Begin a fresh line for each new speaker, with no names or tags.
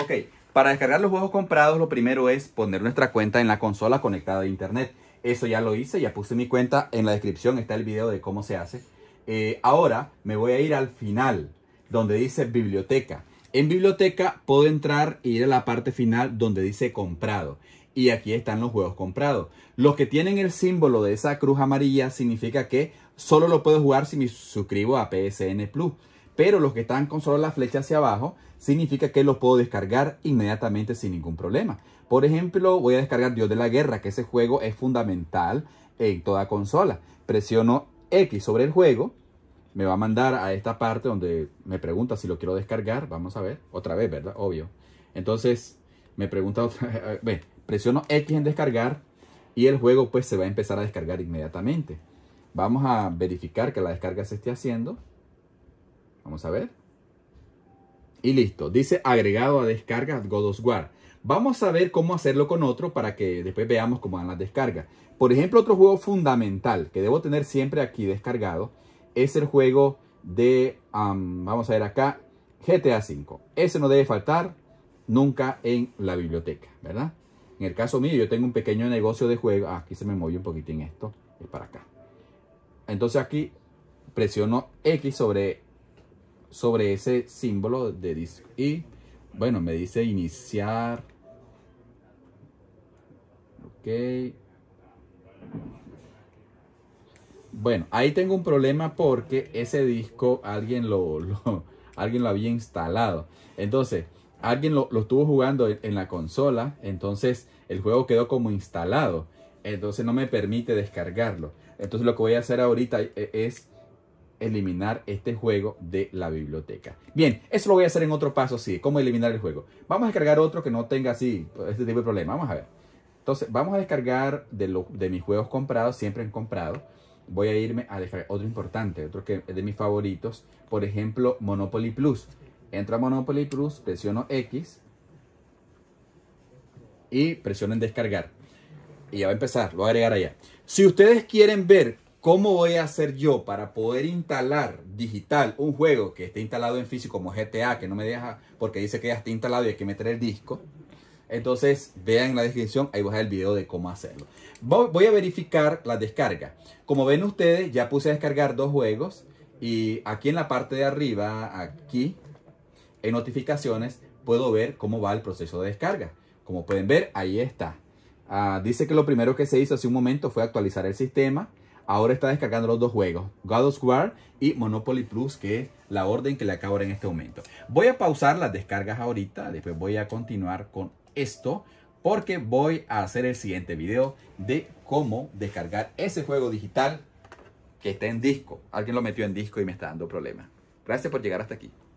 Ok, para descargar los juegos comprados, lo primero es poner nuestra cuenta en la consola conectada a internet. Eso ya lo hice, ya puse mi cuenta en la descripción, está el video de cómo se hace. Eh, ahora me voy a ir al final, donde dice biblioteca. En biblioteca puedo entrar y ir a la parte final donde dice comprado. Y aquí están los juegos comprados. Los que tienen el símbolo de esa cruz amarilla significa que solo lo puedo jugar si me suscribo a PSN Plus pero los que están con solo la flecha hacia abajo, significa que los puedo descargar inmediatamente sin ningún problema. Por ejemplo, voy a descargar Dios de la Guerra, que ese juego es fundamental en toda consola. Presiono X sobre el juego, me va a mandar a esta parte donde me pregunta si lo quiero descargar. Vamos a ver, otra vez, ¿verdad? Obvio. Entonces, me pregunta otra vez, presiono X en descargar y el juego pues se va a empezar a descargar inmediatamente. Vamos a verificar que la descarga se esté haciendo. Vamos a ver. Y listo. Dice agregado a descarga God of War. Vamos a ver cómo hacerlo con otro para que después veamos cómo van las descargas. Por ejemplo, otro juego fundamental que debo tener siempre aquí descargado es el juego de, vamos a ver acá, GTA V. Ese no debe faltar nunca en la biblioteca, ¿verdad? En el caso mío, yo tengo un pequeño negocio de juego. Ah, aquí se me movió un poquitín esto. Es para acá. Entonces aquí presiono X sobre sobre ese símbolo de disco. Y bueno, me dice iniciar. Ok. Bueno, ahí tengo un problema porque ese disco alguien lo, alguien lo había instalado. Entonces, alguien lo, estuvo jugando en, la consola. Entonces, el juego quedó como instalado. Entonces, no me permite descargarlo. Entonces, lo que voy a hacer ahorita eh, es eliminar este juego de la biblioteca. Bien, eso lo voy a hacer en otro paso Sí, cómo eliminar el juego. Vamos a descargar otro que no tenga así pues, este tipo de problema. Vamos a ver. Entonces, vamos a descargar de, los de mis juegos comprados, siempre en comprado. Voy a irme a descargar otro importante, otro que es de mis favoritos. Por ejemplo, Monopoly Plus. Entra a Monopoly Plus, presiono X y en descargar. Y ya va a empezar, lo voy a agregar allá. Si ustedes quieren ver ¿Cómo voy a hacer yo para poder instalar digital un juego que esté instalado en físico como GTA, que no me deja porque dice que ya está instalado y hay que meter el disco? Entonces, vean en la descripción, ahí voy a dejar el video de cómo hacerlo. Voy a verificar la descarga. Como ven ustedes, ya puse a descargar dos juegos. Y aquí en la parte de arriba, aquí, en notificaciones, puedo ver cómo va el proceso de descarga. Como pueden ver, ahí está. Ah, dice que lo primero que se hizo hace un momento fue actualizar el sistema ahora está descargando los dos juegos, God of War y Monopoly Plus, que es la orden que le acabo en este momento. Voy a pausar las descargas ahorita, después voy a continuar con esto, porque voy a hacer el siguiente video de cómo descargar ese juego digital que está en disco. Alguien lo metió en disco y me está dando problemas. Gracias por llegar hasta aquí.